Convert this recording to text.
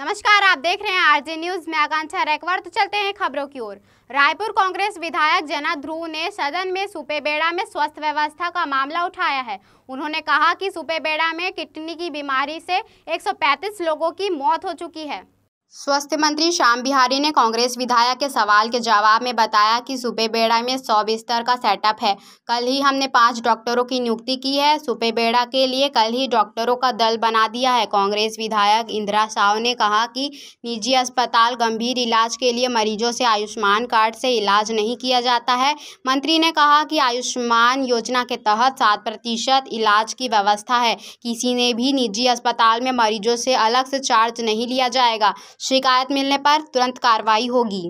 नमस्कार आप देख रहे हैं आरजे न्यूज में आकांक्षा रेकवार तो चलते हैं खबरों की ओर रायपुर कांग्रेस विधायक जना ध्रुव ने सदन में सुपेबेड़ा में स्वास्थ्य व्यवस्था का मामला उठाया है उन्होंने कहा कि सुपेबेड़ा में किडनी की बीमारी से 135 लोगों की मौत हो चुकी है स्वास्थ्य मंत्री श्याम बिहारी ने कांग्रेस विधायक के सवाल के जवाब में बताया कि सुपेबेड़ा में सौ बिस्तर का सेटअप है कल ही हमने पांच डॉक्टरों की नियुक्ति की है बेड़ा के लिए कल ही डॉक्टरों का दल बना दिया है कांग्रेस विधायक इंदिरा साव ने कहा कि निजी अस्पताल गंभीर इलाज के लिए मरीजों से आयुष्मान कार्ड से इलाज नहीं किया जाता है मंत्री ने कहा कि आयुष्मान योजना के तहत सात प्रतिशत इलाज की व्यवस्था है किसी ने भी निजी अस्पताल में मरीजों से अलग से चार्ज नहीं लिया जाएगा शिकायत मिलने पर तुरंत कार्रवाई होगी